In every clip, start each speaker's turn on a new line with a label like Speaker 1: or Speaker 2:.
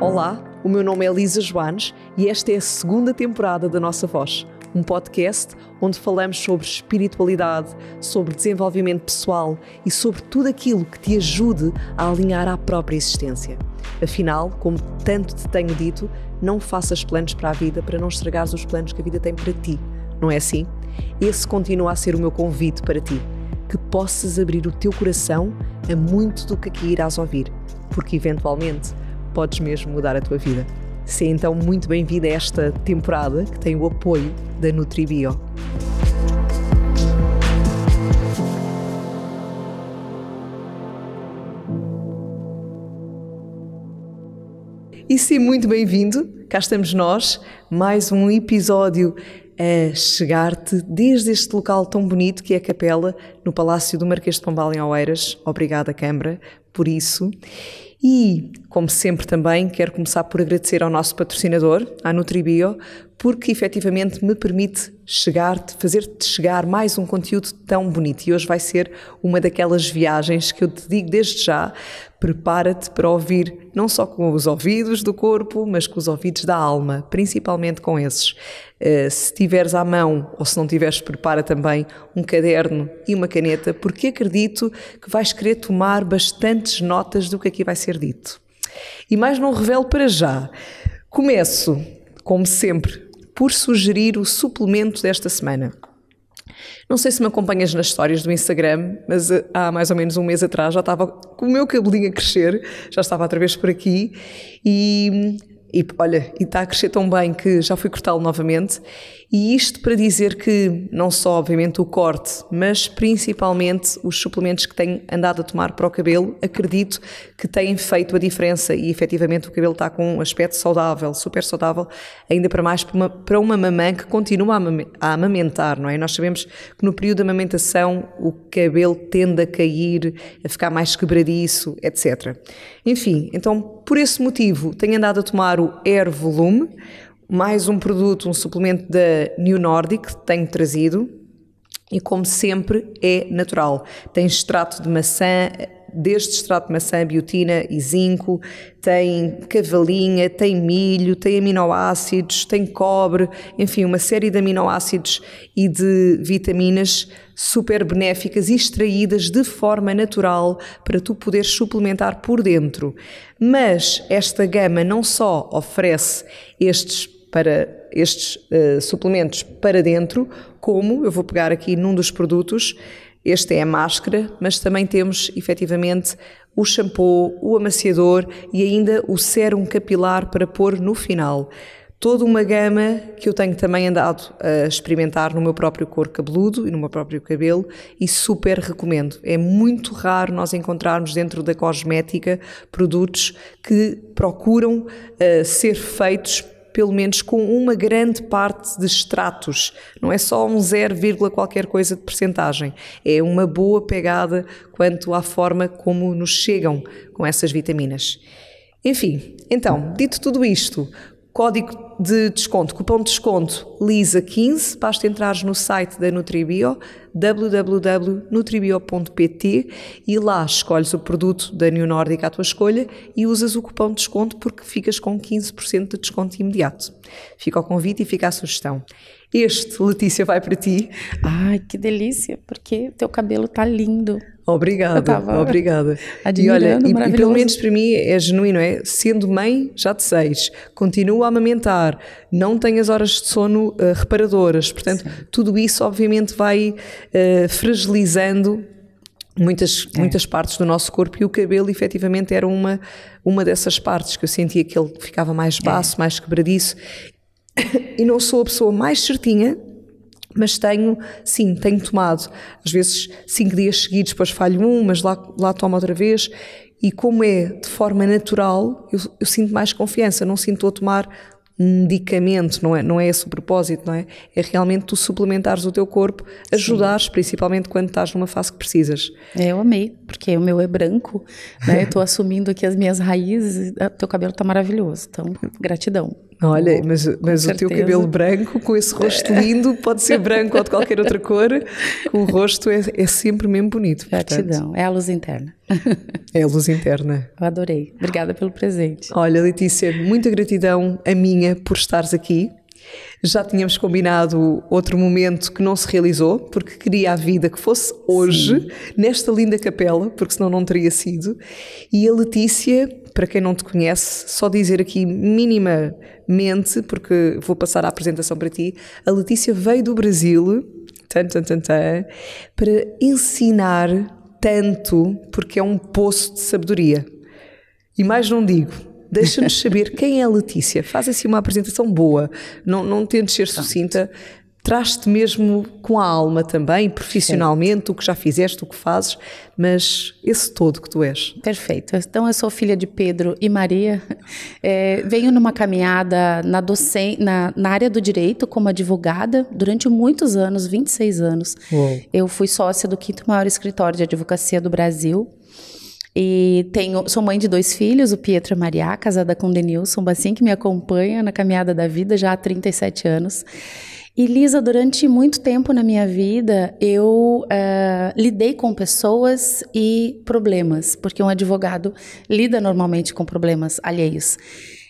Speaker 1: Olá, o meu nome é Elisa Joanes e esta é a segunda temporada da Nossa Voz, um podcast onde falamos sobre espiritualidade, sobre desenvolvimento pessoal e sobre tudo aquilo que te ajude a alinhar à própria existência. Afinal, como tanto te tenho dito, não faças planos para a vida para não estragares os planos que a vida tem para ti, não é assim? Esse continua a ser o meu convite para ti, que possas abrir o teu coração a muito do que aqui irás ouvir, porque eventualmente podes mesmo mudar a tua vida. Seja então muito bem vindo a esta temporada que tem o apoio da NutriBio. E sim, muito bem-vindo. Cá estamos nós, mais um episódio a chegar-te desde este local tão bonito que é a capela no Palácio do Marquês de Pombal em Oeiras. Obrigada, Câmara, por isso. E como sempre também, quero começar por agradecer ao nosso patrocinador, à Nutribio, porque efetivamente me permite chegar, fazer-te chegar mais um conteúdo tão bonito. E hoje vai ser uma daquelas viagens que eu te digo desde já, prepara-te para ouvir não só com os ouvidos do corpo, mas com os ouvidos da alma, principalmente com esses. Eh, se tiveres à mão ou se não tiveres, prepara também um caderno e uma caneta, porque acredito que vais querer tomar bastantes notas do que aqui vai ser dito. E mais não revelo para já. Começo, como sempre, por sugerir o suplemento desta semana. Não sei se me acompanhas nas histórias do Instagram, mas eh, há mais ou menos um mês atrás já estava com o meu cabelinho a crescer, já estava outra vez por aqui e, e olha, e está a crescer tão bem que já fui cortá-lo novamente e isto para dizer que não só, obviamente, o corte, mas principalmente os suplementos que tenho andado a tomar para o cabelo, acredito que têm feito a diferença e efetivamente o cabelo está com um aspecto saudável, super saudável, ainda para mais para uma, para uma mamã que continua a amamentar, não é? Nós sabemos que no período da amamentação o cabelo tende a cair, a ficar mais quebradiço, etc. Enfim, então por esse motivo tenho andado a tomar o Air Volume, mais um produto, um suplemento da New Nordic, tenho trazido e como sempre é natural. Tem extrato de maçã, deste extrato de maçã, biotina e zinco, tem cavalinha, tem milho, tem aminoácidos, tem cobre, enfim, uma série de aminoácidos e de vitaminas super benéficas e extraídas de forma natural para tu poderes suplementar por dentro. Mas esta gama não só oferece estes para estes uh, suplementos para dentro, como eu vou pegar aqui num dos produtos, este é a máscara, mas também temos efetivamente o shampoo, o amaciador e ainda o sérum capilar para pôr no final. Toda uma gama que eu tenho também andado a experimentar no meu próprio couro cabeludo e no meu próprio cabelo e super recomendo. É muito raro nós encontrarmos dentro da cosmética produtos que procuram uh, ser feitos pelo menos com uma grande parte de extratos. Não é só um 0, qualquer coisa de percentagem. É uma boa pegada quanto à forma como nos chegam com essas vitaminas. Enfim, então, dito tudo isto, código de desconto, cupom de desconto LISA15, basta entrares no site da Nutribio, www.nutribio.pt e lá escolhes o produto da New Nordic à tua escolha e usas o cupom de desconto porque ficas com 15% de desconto imediato. Fica o convite e fica a sugestão. Este, Letícia, vai para ti. Ai, que delícia, porque teu cabelo está lindo. Obrigada, obrigada. E olha, e, e, pelo menos para mim é genuíno, é sendo mãe já de seis, continuo a amamentar, não tenho as horas de sono uh, reparadoras, portanto, Sim. tudo isso obviamente vai uh, fragilizando muitas, é. muitas partes do nosso corpo e o cabelo efetivamente era uma, uma dessas partes que eu sentia que ele ficava mais é. baço, é. mais quebradiço e não sou a pessoa mais certinha, mas tenho, sim, tenho tomado às vezes cinco dias seguidos, depois falho um, mas lá, lá tomo outra vez. E como é de forma natural, eu, eu sinto mais confiança, não sinto a tomar um medicamento, não é, não é esse o propósito, não é? É realmente tu suplementares o teu corpo,
Speaker 2: ajudares, Sim. principalmente quando estás numa fase que precisas. É, eu amei, porque o meu é branco, né? eu estou assumindo aqui as minhas raízes, o teu cabelo está maravilhoso, então gratidão.
Speaker 1: É? Olha, mas, mas o teu cabelo
Speaker 2: branco com esse rosto lindo pode ser
Speaker 1: branco ou de qualquer outra cor. O rosto é, é sempre mesmo bonito. Gratidão, é a luz interna. É a luz interna. Eu adorei. Obrigada pelo presente. Olha, Letícia, muita gratidão a minha por estares aqui. Já tínhamos combinado outro momento que não se realizou, porque queria a vida que fosse hoje, Sim. nesta linda capela, porque senão não teria sido. E a Letícia para quem não te conhece, só dizer aqui minimamente, porque vou passar a apresentação para ti, a Letícia veio do Brasil tan, tan, tan, tan, para ensinar tanto, porque é um poço de sabedoria. E mais não digo. Deixa-nos saber quem é a Letícia. Faz assim uma apresentação boa. Não, não tentes ser tá. sucinta traz-te mesmo com a alma também, profissionalmente, Sim. o que já fizeste, o que fazes, mas esse todo que tu
Speaker 2: és. Perfeito. Então, eu sou filha de Pedro e Maria. É, venho numa caminhada na, docen na, na, área do direito como advogada durante muitos anos 26 anos. Uou. Eu fui sócia do quinto maior escritório de advocacia do Brasil. E tenho, sou mãe de dois filhos, o Pietro e Maria, casada com o Denilson Bassin, que me acompanha na caminhada da vida já há 37 anos. E Lisa, durante muito tempo na minha vida, eu uh, lidei com pessoas e problemas, porque um advogado lida normalmente com problemas alheios.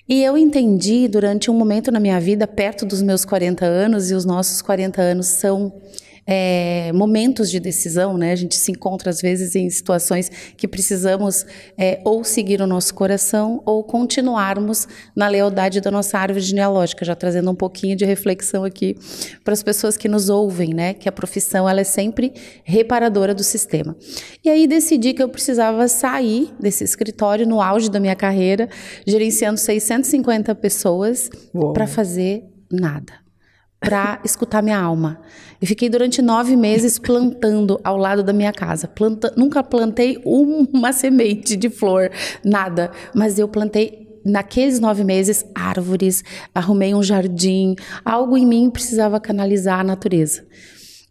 Speaker 2: E eu entendi durante um momento na minha vida, perto dos meus 40 anos, e os nossos 40 anos são é, momentos de decisão, né? A gente se encontra às vezes em situações que precisamos é, ou seguir o nosso coração ou continuarmos na lealdade da nossa árvore genealógica, já trazendo um pouquinho de reflexão aqui para as pessoas que nos ouvem, né? Que a profissão ela é sempre reparadora do sistema. E aí decidi que eu precisava sair desse escritório no auge da minha carreira, gerenciando 650 pessoas para fazer nada para escutar minha alma. E fiquei durante nove meses plantando ao lado da minha casa. Planta, nunca plantei uma semente de flor, nada. Mas eu plantei naqueles nove meses árvores, arrumei um jardim, algo em mim precisava canalizar a natureza.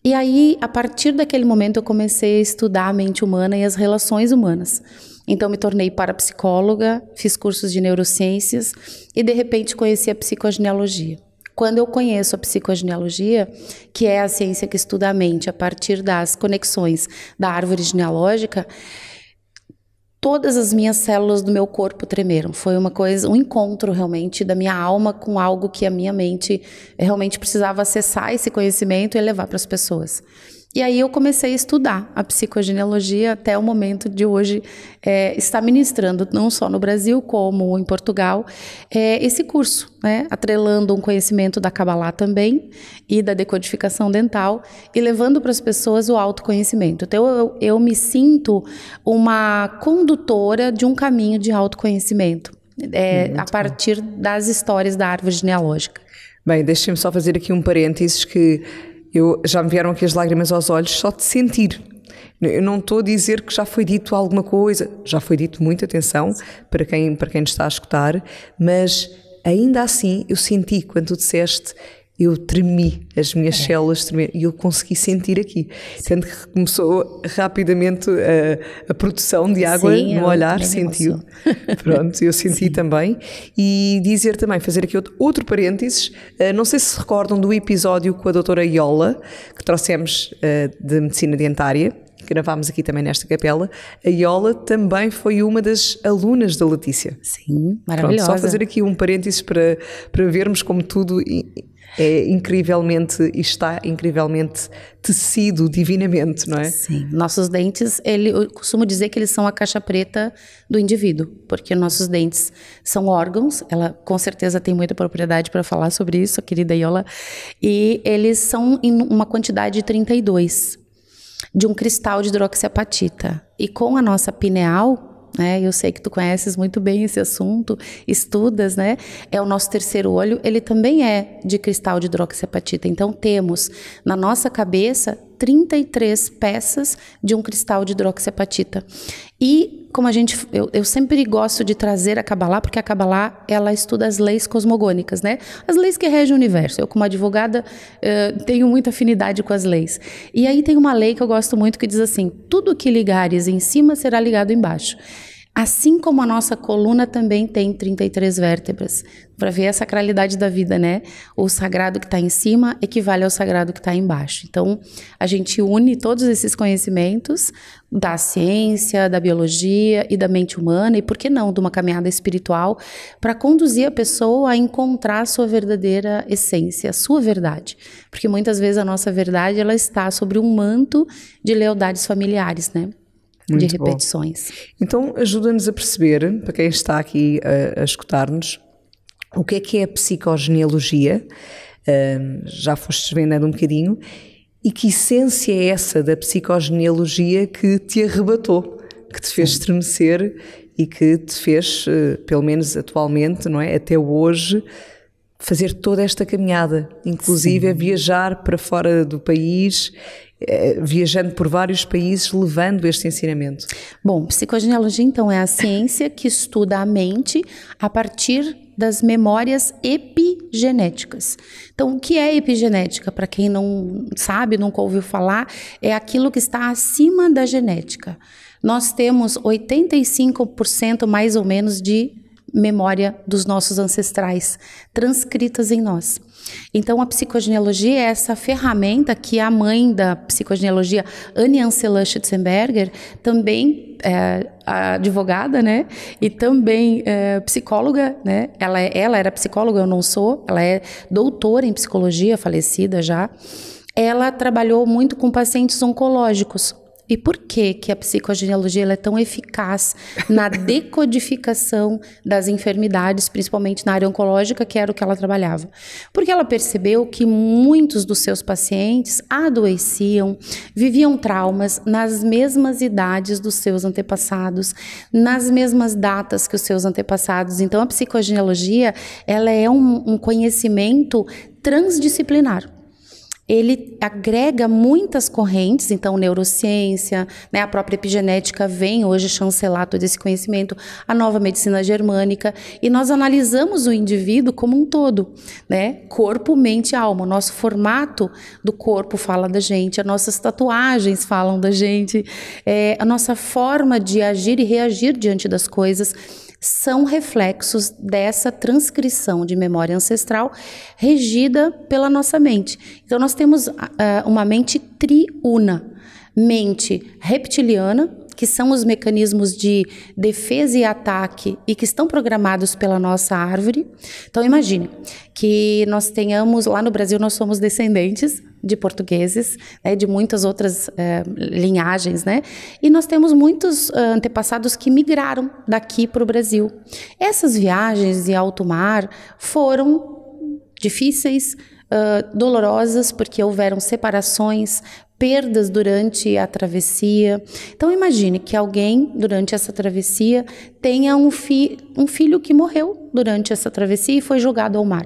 Speaker 2: E aí, a partir daquele momento, eu comecei a estudar a mente humana e as relações humanas. Então, me tornei parapsicóloga, fiz cursos de neurociências e, de repente, conheci a psicogenealogia. Quando eu conheço a psicogenealogia, que é a ciência que estuda a mente a partir das conexões da árvore genealógica, todas as minhas células do meu corpo tremeram. Foi uma coisa, um encontro realmente da minha alma com algo que a minha mente realmente precisava acessar esse conhecimento e levar para as pessoas. E aí eu comecei a estudar a psicogenealogia até o momento de hoje é, estar ministrando, não só no Brasil como em Portugal, é, esse curso, né, atrelando um conhecimento da Kabbalah também e da decodificação dental e levando para as pessoas o autoconhecimento. Então eu, eu me sinto uma condutora de um caminho de autoconhecimento é, hum, a partir bom. das histórias
Speaker 1: da árvore genealógica. Bem, deixe me só fazer aqui um parênteses que eu, já me vieram aqui as lágrimas aos olhos só de sentir. Eu não estou a dizer que já foi dito alguma coisa, já foi dito muita atenção para quem, para quem está a escutar, mas ainda assim eu senti quando tu disseste eu tremi, as minhas é. células tremeram e eu consegui sentir aqui. Sim. Tanto que começou rapidamente a, a produção de água Sim, no olhar, sentiu. Pronto, eu senti Sim. também. E dizer também, fazer aqui outro, outro parênteses, uh, não sei se se recordam do episódio com a doutora Iola, que trouxemos uh, de medicina dentária. Que gravámos aqui também nesta capela, a Iola também foi uma das alunas da Letícia.
Speaker 2: Sim, maravilhosa. Pronto, só fazer
Speaker 1: aqui um parênteses para, para vermos como tudo é incrivelmente, está incrivelmente
Speaker 2: tecido divinamente, não é? Sim. Nossos dentes, ele, eu costumo dizer que eles são a caixa preta do indivíduo, porque nossos dentes são órgãos, ela com certeza tem muita propriedade para falar sobre isso, a querida Iola, e eles são em uma quantidade de 32 de um cristal de hidroxiapatita. E com a nossa pineal, né? Eu sei que tu conheces muito bem esse assunto, estudas, né? É o nosso terceiro olho, ele também é de cristal de hidroxepatita. Então temos na nossa cabeça 33 peças de um cristal de hidroxiapatita. E como a gente, eu, eu sempre gosto de trazer a Kabbalah, porque a Kabbalah ela estuda as leis cosmogônicas, né? As leis que regem o universo. Eu, como advogada, uh, tenho muita afinidade com as leis. E aí tem uma lei que eu gosto muito que diz assim: tudo que ligares em cima será ligado embaixo. Assim como a nossa coluna também tem 33 vértebras, para ver a sacralidade da vida, né? O sagrado que está em cima equivale ao sagrado que está embaixo. Então, a gente une todos esses conhecimentos da ciência, da biologia e da mente humana, e por que não de uma caminhada espiritual, para conduzir a pessoa a encontrar a sua verdadeira essência, a sua verdade. Porque muitas vezes a nossa verdade ela está sobre um manto de lealdades familiares, né? Muito de repetições. Bom. Então,
Speaker 1: ajuda-nos a perceber, para quem está aqui a, a escutar-nos, o que é que é a psicogenealogia, uh, já foste vendo um bocadinho, e que essência é essa da psicogenealogia que te arrebatou, que te fez Sim. estremecer e que te fez, uh, pelo menos atualmente, não é? Até hoje, fazer toda esta caminhada, inclusive Sim. a viajar para fora do país eh, viajando por vários países levando este ensinamento?
Speaker 2: Bom, psicogenealogia então é a ciência que estuda a mente a partir das memórias epigenéticas. Então, o que é epigenética? Para quem não sabe, nunca ouviu falar, é aquilo que está acima da genética. Nós temos 85% mais ou menos de memória dos nossos ancestrais transcritas em nós. Então, a psicogenealogia é essa ferramenta que a mãe da psicogenealogia, Anne Ansela Schützenberger, também é, advogada, né? E também é, psicóloga, né? Ela, é, ela era psicóloga, eu não sou. Ela é doutora em psicologia, falecida já. Ela trabalhou muito com pacientes oncológicos, e por que que a psicogenealogia é tão eficaz na decodificação das enfermidades, principalmente na área oncológica, que era o que ela trabalhava. Porque ela percebeu que muitos dos seus pacientes adoeciam, viviam traumas nas mesmas idades dos seus antepassados, nas mesmas datas que os seus antepassados. Então a psicogenealogia, ela é um, um conhecimento transdisciplinar ele agrega muitas correntes, então neurociência, né, a própria epigenética vem hoje chancelar todo esse conhecimento, a nova medicina germânica, e nós analisamos o indivíduo como um todo, né, corpo, mente, alma. O nosso formato do corpo fala da gente, as nossas tatuagens falam da gente, é, a nossa forma de agir e reagir diante das coisas são reflexos dessa transcrição de memória ancestral regida pela nossa mente. Então, nós temos uh, uma mente triuna: mente reptiliana, que são os mecanismos de defesa e ataque e que estão programados pela nossa árvore. Então imagine que nós tenhamos, lá no Brasil nós somos descendentes de portugueses, né, de muitas outras é, linhagens, né? E nós temos muitos eh, antepassados que migraram daqui para o Brasil. Essas viagens de alto mar foram difíceis, uh, dolorosas, porque houveram separações, perdas durante a travessia. Então imagine que alguém durante essa travessia tenha um, fi um filho que morreu durante essa travessia e foi jogado ao mar.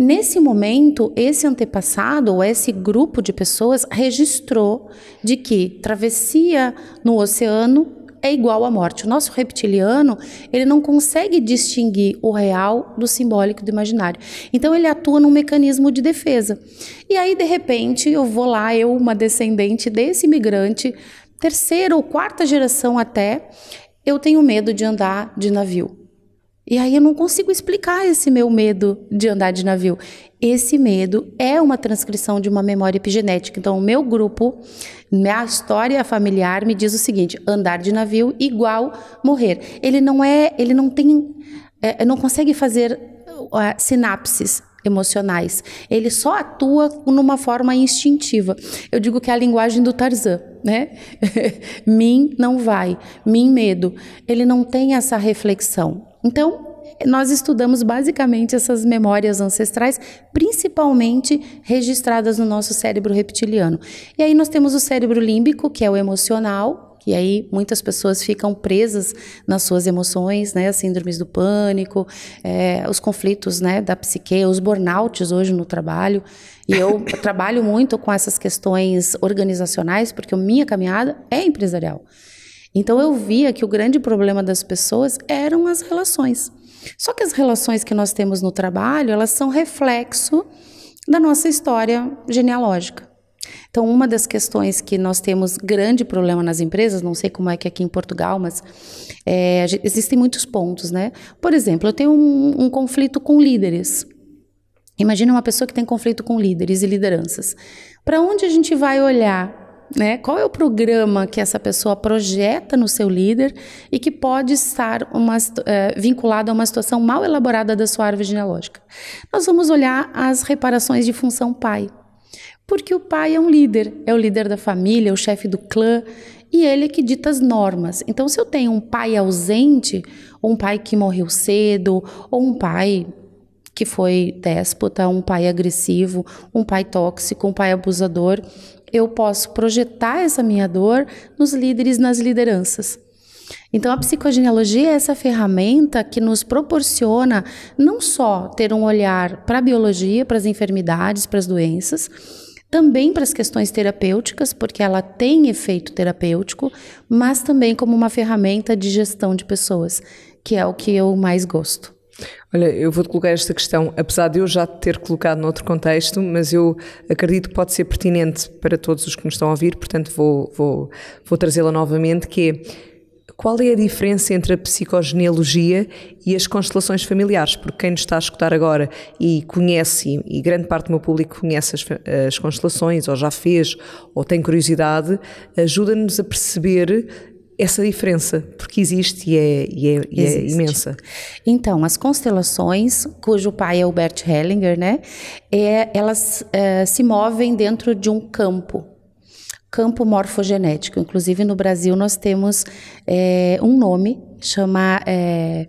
Speaker 2: Nesse momento, esse antepassado ou esse grupo de pessoas registrou de que travessia no oceano é igual à morte. O nosso reptiliano, ele não consegue distinguir o real do simbólico do imaginário. Então ele atua num mecanismo de defesa. E aí de repente eu vou lá, eu uma descendente desse imigrante, terceira ou quarta geração até, eu tenho medo de andar de navio. E aí eu não consigo explicar esse meu medo de andar de navio. Esse medo é uma transcrição de uma memória epigenética. Então, o meu grupo, minha história familiar me diz o seguinte: andar de navio igual morrer. Ele não é, ele não tem, é, não consegue fazer uh, sinapses emocionais. Ele só atua numa forma instintiva. Eu digo que é a linguagem do Tarzan, né? mim não vai, mim medo. Ele não tem essa reflexão. Então, nós estudamos basicamente essas memórias ancestrais, principalmente registradas no nosso cérebro reptiliano. E aí nós temos o cérebro límbico, que é o emocional, e aí muitas pessoas ficam presas nas suas emoções, né, as síndromes do pânico, é, os conflitos, né, da psique, os burnouts hoje no trabalho. E eu trabalho muito com essas questões organizacionais, porque a minha caminhada é empresarial. Então eu via que o grande problema das pessoas eram as relações. Só que as relações que nós temos no trabalho, elas são reflexo da nossa história genealógica. Então, uma das questões que nós temos grande problema nas empresas, não sei como é que é aqui em Portugal, mas é, existem muitos pontos, né? Por exemplo, eu tenho um, um conflito com líderes. Imagina uma pessoa que tem conflito com líderes e lideranças. Para onde a gente vai olhar né? Qual é o programa que essa pessoa projeta no seu líder e que pode estar uma, é, vinculado a uma situação mal elaborada da sua árvore genealógica? Nós vamos olhar as reparações de função pai. Porque o pai é um líder, é o líder da família, é o chefe do clã e ele é que dita as normas. Então, se eu tenho um pai ausente, ou um pai que morreu cedo, ou um pai que foi déspota, um pai agressivo, um pai tóxico, um pai abusador, eu posso projetar essa minha dor nos líderes, nas lideranças. Então, a psicogenealogia é essa ferramenta que nos proporciona não só ter um olhar para a biologia, para as enfermidades, para as doenças, também para as questões terapêuticas, porque ela tem efeito terapêutico, mas também como uma ferramenta de gestão de pessoas, que é o que eu mais gosto.
Speaker 1: Olha, eu vou-te colocar esta questão, apesar de eu já ter colocado noutro contexto, mas eu acredito que pode ser pertinente para todos os que nos estão a ouvir, portanto vou, vou, vou trazê-la novamente, que é qual é a diferença entre a psicogenealogia e as constelações familiares? Porque quem nos está a escutar agora e conhece, e grande parte do meu público conhece as, as constelações, ou já fez, ou tem curiosidade, ajuda-nos a perceber essa diferença, porque
Speaker 2: existe e é, e é, e é imensa. Então, as constelações, cujo pai é o Bert Hellinger, né, é, elas é, se movem dentro de um campo, campo morfogenético. Inclusive, no Brasil, nós temos eh, um nome, chama eh,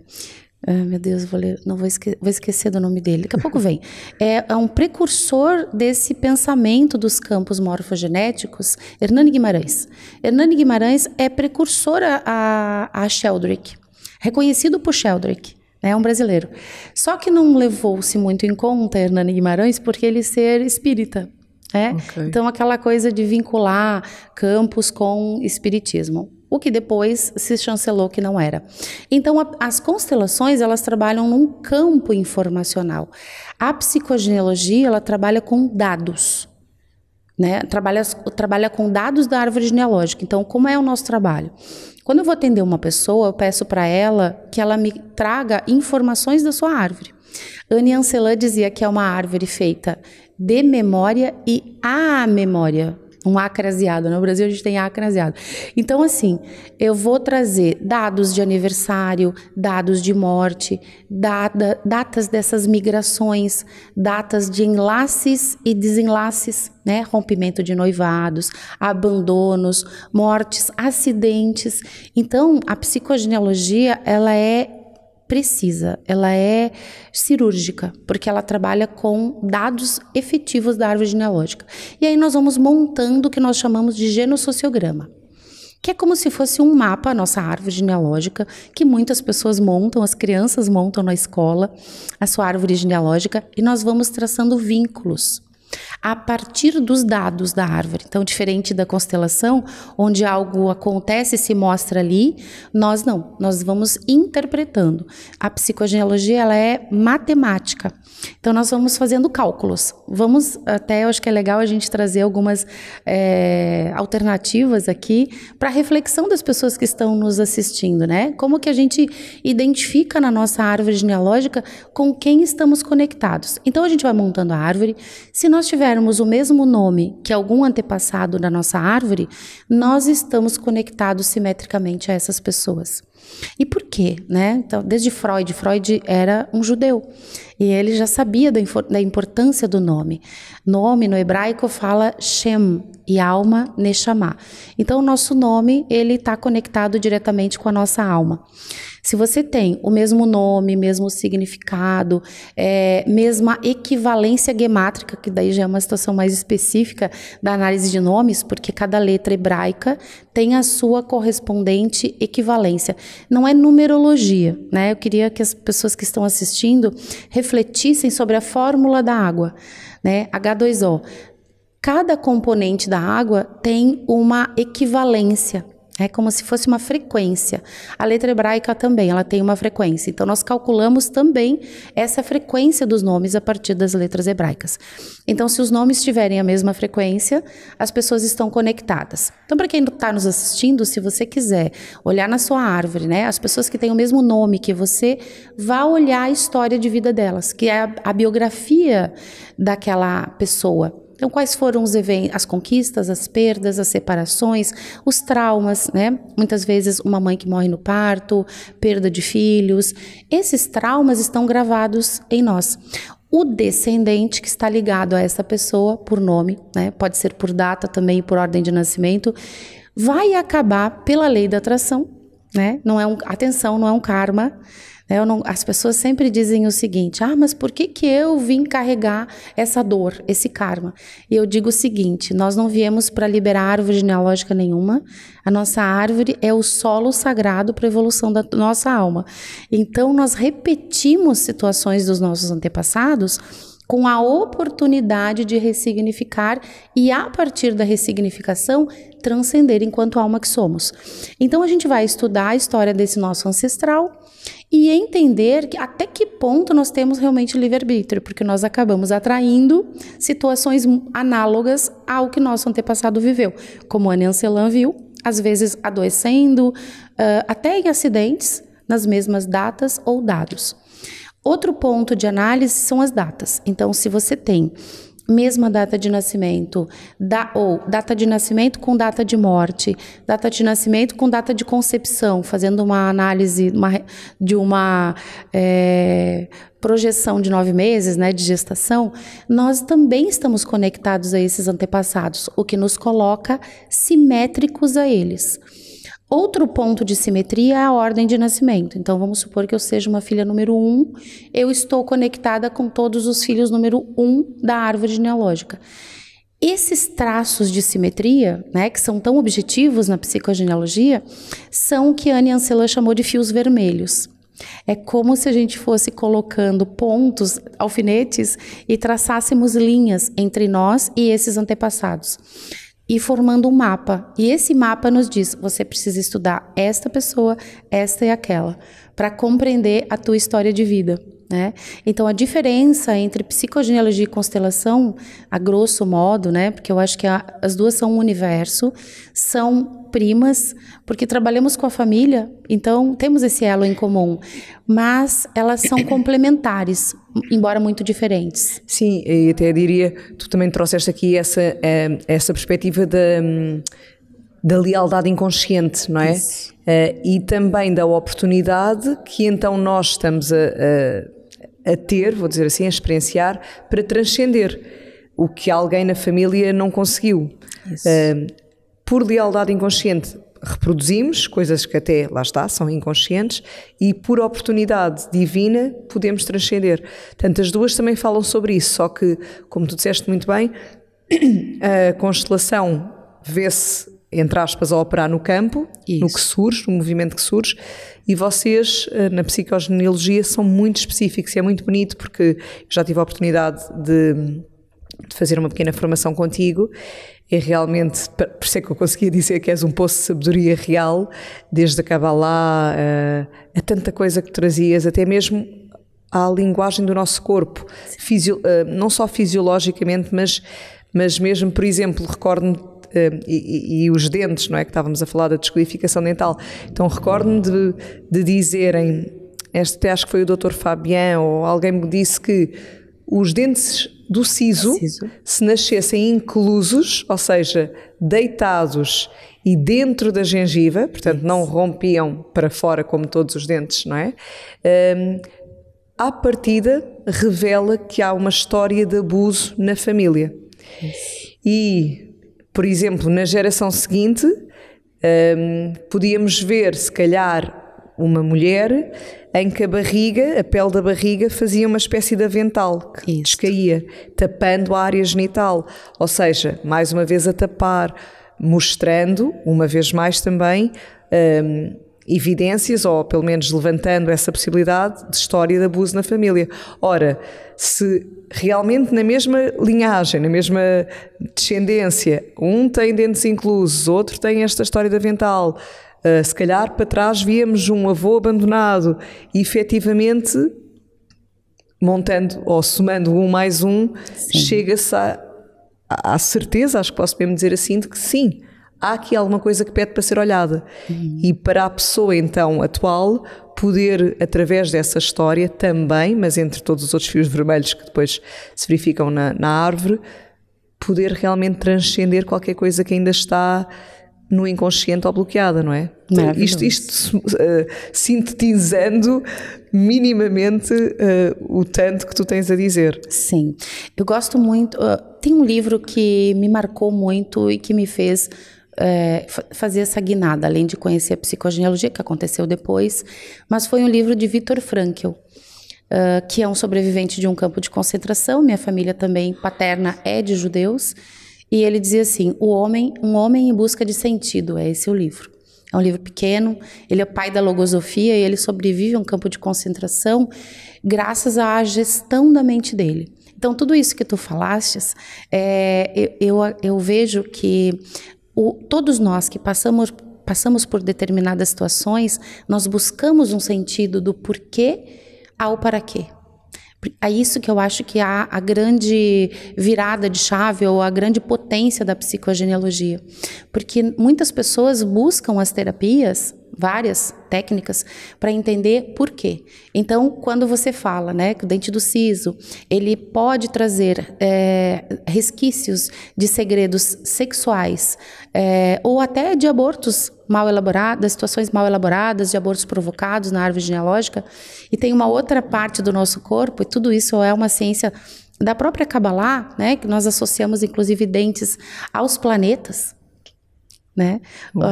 Speaker 2: Ai, ah, meu Deus, vou ler, não vou, esque, vou, esquecer do nome dele. Daqui a pouco vem. É, é um precursor desse pensamento dos campos morfogenéticos, Hernani Guimarães. Hernani Guimarães é precursor a, a, a reconhecido por Sheldrick. né, um brasileiro. Só que não levou-se muito em conta Hernani Guimarães porque ele ser espírita. Né? Okay. Então, aquela coisa de vincular campos com espiritismo o que depois se chancelou que não era. Então, a, as constelações, elas trabalham num campo informacional. A psicogenealogia, ela trabalha com dados, né? Trabalha, trabalha com dados da árvore genealógica. Então, como é o nosso trabalho? Quando eu vou atender uma pessoa, eu peço para ela que ela me traga informações da sua árvore. Anne Ancelin dizia que é uma árvore feita de memória e à memória um acraseado. Né? No Brasil a gente tem acraseado. Então, assim, eu vou trazer dados de aniversário, dados de morte, data, datas dessas migrações, datas de enlaces e desenlaces, né? Rompimento de noivados, abandonos, mortes, acidentes. Então, a psicogenealogia, ela é precisa, ela é cirúrgica, porque ela trabalha com dados efetivos da árvore genealógica. E aí nós vamos montando o que nós chamamos de genossociograma que é como se fosse um mapa, a nossa árvore genealógica, que muitas pessoas montam, as crianças montam na escola, a sua árvore genealógica, e nós vamos traçando vínculos a partir dos dados da árvore. Então, diferente da constelação, onde algo acontece e se mostra ali, nós não, nós vamos interpretando. A psicogenealogia ela é matemática. Então, nós vamos fazendo cálculos. Vamos, até eu acho que é legal a gente trazer algumas é, alternativas aqui para reflexão das pessoas que estão nos assistindo, né? Como que a gente identifica na nossa árvore genealógica com quem estamos conectados. Então, a gente vai montando a árvore. Se nós nós tivermos o mesmo nome que algum antepassado da nossa árvore, nós estamos conectados simetricamente a essas pessoas. E por quê? Né? Então, desde Freud, Freud era um judeu e ele já sabia da, importância do nome. Nome no hebraico fala Shem e alma Neshama. Então, o nosso nome ele está conectado diretamente com a nossa alma. Se você tem o mesmo nome, mesmo significado, é, mesma equivalência gemátrica, que daí já é uma situação mais específica da análise de nomes, porque cada letra hebraica tem a sua correspondente equivalência. Não é numerologia, né? Eu queria que as pessoas que estão assistindo refletissem sobre a fórmula da água, né? H2O. Cada componente da água tem uma equivalência é como se fosse uma frequência. A letra hebraica também, ela tem uma frequência. Então nós calculamos também essa frequência dos nomes a partir das letras hebraicas. Então se os nomes tiverem a mesma frequência, as pessoas estão conectadas. Então para quem está nos assistindo, se você quiser olhar na sua árvore, né, as pessoas que têm o mesmo nome que você, vá olhar a história de vida delas, que é a, a biografia daquela pessoa. Então, quais foram os eventos, as conquistas, as perdas, as separações, os traumas, né? Muitas vezes uma mãe que morre no parto, perda de filhos. Esses traumas estão gravados em nós. O descendente que está ligado a essa pessoa por nome, né? Pode ser por data também, por ordem de nascimento, vai acabar pela lei da atração, né? Não é um, atenção, não é um karma né? Eu não, as pessoas sempre dizem o seguinte: ah, mas por que, que eu vim carregar essa dor, esse karma? E eu digo o seguinte: nós não viemos para liberar árvore genealógica nenhuma. A nossa árvore é o solo sagrado para a evolução da nossa alma. Então, nós repetimos situações dos nossos antepassados com a oportunidade de ressignificar e, a partir da ressignificação, transcender enquanto alma que somos. Então, a gente vai estudar a história desse nosso ancestral e entender que, até que ponto nós temos realmente livre-arbítrio, porque nós acabamos atraindo situações análogas ao que nosso antepassado viveu. Como a Ancelan viu, às vezes adoecendo, uh, até em acidentes, nas mesmas datas ou dados. Outro ponto de análise são as datas. Então, se você tem mesma data de nascimento, da, ou data de nascimento com data de morte, data de nascimento com data de concepção, fazendo uma análise uma, de uma é, projeção de nove meses, né, de gestação, nós também estamos conectados a esses antepassados, o que nos coloca simétricos a eles. Outro ponto de simetria é a ordem de nascimento. Então, vamos supor que eu seja uma filha número um, eu estou conectada com todos os filhos número um da árvore genealógica. Esses traços de simetria, né, que são tão objetivos na psicogenealogia, são o que Anne Ancelan chamou de fios vermelhos. É como se a gente fosse colocando pontos, alfinetes, e traçássemos linhas entre nós e esses antepassados e formando um mapa. E esse mapa nos diz: você precisa estudar esta pessoa, esta e aquela para compreender a tua história de vida. Né? Então, a diferença entre psicogenealogia e constelação, a grosso modo, né, porque eu acho que a, as duas são um universo, são primas, porque trabalhamos com a família, então temos esse elo em comum, mas elas são complementares, embora muito diferentes. Sim, e até diria, tu também trouxeste aqui essa, eh, essa perspectiva da
Speaker 1: da lealdade inconsciente, não é? Uh, e também da oportunidade que então nós estamos a, a, a, ter, vou dizer assim, a experienciar, para transcender o que alguém na família não conseguiu. Uh, por lealdade inconsciente, reproduzimos coisas que até lá está, são inconscientes, e por oportunidade divina podemos transcender. Portanto, as duas também falam sobre isso, só que, como tu disseste muito bem, a constelação vê-se entre aspas, a operar no campo, Isso. no que surge, no movimento que surge, e vocês eh, na psicogenealogia são muito específicos e é muito bonito porque já tive a oportunidade de, de fazer uma pequena formação contigo e realmente, por ser é que eu conseguia dizer que és um poço de sabedoria real, desde a Kabbalah eh, a, a tanta coisa que trazias, até mesmo à linguagem do nosso corpo, eh, não só fisiologicamente, mas, mas mesmo, por exemplo, recordo-me Hum, e, e, os dentes, não é? Que estávamos a falar da descodificação dental. Então recordo-me de, de dizerem, este acho que foi o Dr. Fabian ou alguém me disse que os dentes do siso, se nascessem inclusos, ou seja, deitados e dentro da gengiva, portanto Isso. não rompiam para fora como todos os dentes, não é? Um, à partida revela que há uma história de abuso na família. Isso. E por exemplo, na geração seguinte, um, podíamos ver, se calhar, uma mulher em que a barriga, a pele da barriga, fazia uma espécie de avental que Isto. descaía, tapando a área genital. Ou seja, mais uma vez a tapar, mostrando, uma vez mais também, um, evidências, ou pelo menos levantando essa possibilidade de história de abuso na família. Ora, se realmente na mesma linhagem, na mesma descendência, um tem dentes inclusos, outro tem esta história de avental, uh, se calhar para trás víamos um avô abandonado e efetivamente montando ou somando um mais um, chega-se à, à certeza, acho que posso mesmo dizer assim, de que sim, há aqui alguma coisa que pede para ser olhada. Uhum. E para a pessoa então atual poder, através dessa história também, mas entre todos os outros fios vermelhos que depois se verificam na, na árvore, poder realmente transcender qualquer coisa que ainda está no inconsciente ou bloqueada, não é? Isto, isto uh,
Speaker 2: sintetizando minimamente uh, o tanto que tu tens a dizer. Sim, eu gosto muito. Uh, tem um livro que me marcou muito e que me fez é, fazer essa guinada, além de conhecer a psicogenealogia, que aconteceu depois, mas foi um livro de Viktor Frankl, uh, que é um sobrevivente de um campo de concentração. Minha família também paterna é de judeus. E ele dizia assim: o homem, um homem em busca de sentido, é esse o livro. É um livro pequeno, ele é o pai da logosofia e ele sobrevive a um campo de concentração graças à gestão da mente dele. Então, tudo isso que tu falaste, é, eu, eu, eu, vejo que o, todos nós que passamos, passamos por determinadas situações, nós buscamos um sentido do porquê ao para quê. É isso que eu acho que há é a grande virada de chave ou a grande potência da psicogenealogia. Porque muitas pessoas buscam as terapias várias técnicas para entender por quê. Então, quando você fala né, que o dente do siso ele pode trazer é, resquícios de segredos sexuais é, ou até de abortos mal elaboradas, situações mal elaboradas, de abortos provocados na árvore genealógica, e tem uma outra parte do nosso corpo, e tudo isso é uma ciência da própria Kabbalah, né, que nós associamos inclusive dentes aos planetas, né?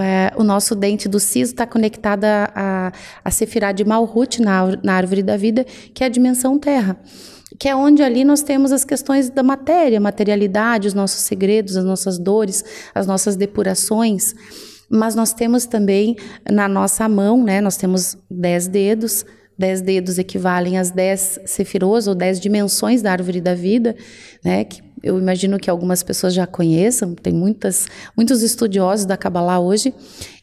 Speaker 2: É, o nosso dente do siso está conectado a, a Sefirá de Malhut, na, na árvore da vida, que é a dimensão terra. Que é onde ali nós temos as questões da matéria, materialidade, os nossos segredos, as nossas dores, as nossas depurações. Mas nós temos também na nossa mão, né? Nós temos dez dedos, dez dedos equivalem às dez sefirôs, ou dez dimensões da árvore da vida, né? Que eu imagino que algumas pessoas já conheçam, tem muitas, muitos estudiosos da Kabbalah hoje.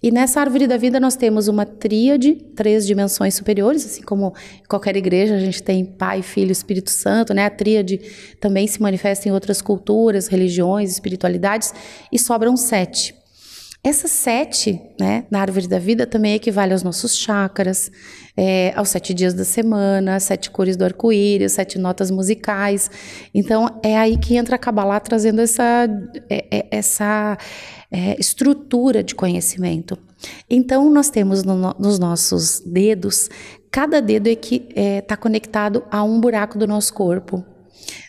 Speaker 2: E nessa árvore da vida nós temos uma tríade, três dimensões superiores, assim como qualquer igreja a gente tem Pai, Filho, Espírito Santo, né? A tríade também se manifesta em outras culturas, religiões, espiritualidades, e sobram sete. Essas sete, né, na árvore da vida, também equivale aos nossos chakras, é, aos sete dias da semana, sete cores do arco-íris, sete notas musicais. Então, é aí que entra a Kabbalah trazendo essa, é, é essa é, estrutura de conhecimento. Então, nós temos no, nos nossos dedos, cada dedo é está é, conectado a um buraco do nosso corpo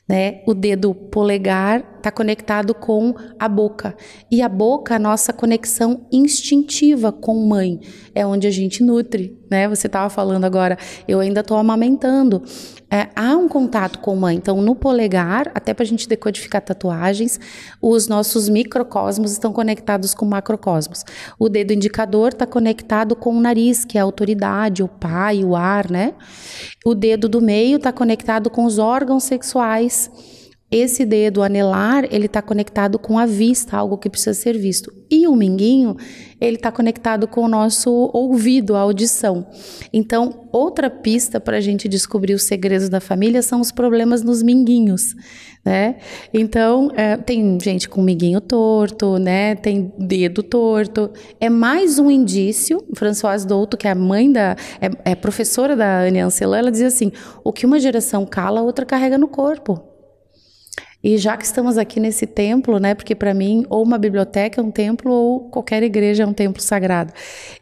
Speaker 2: né? O dedo polegar está conectado com a boca e a boca a nossa conexão instintiva com mãe é onde a gente nutre, né? Você estava falando agora, eu ainda estou amamentando. É, há um contato com mãe, então no polegar, até para a gente decodificar tatuagens, os nossos microcosmos estão conectados com macrocosmos. O dedo indicador está conectado com o nariz, que é a autoridade, o pai, o ar, né? O dedo do meio está conectado com os órgãos sexuais visuais. Esse dedo anelar, ele está conectado com a vista, algo que precisa ser visto. E o minguinho, ele está conectado com o nosso ouvido, a audição. Então, outra pista para a gente descobrir os segredos da família são os problemas nos minguinhos né? Então, é, tem gente com miguinho torto, né? Tem dedo torto. É mais um indício. Françoise Douto, que é a mãe da. É, é professora da Anne Ancelan, ela diz assim: o que uma geração cala, a outra carrega no corpo. E já que estamos aqui nesse templo, né? Porque para mim, ou uma biblioteca é um templo, ou qualquer igreja é um templo sagrado.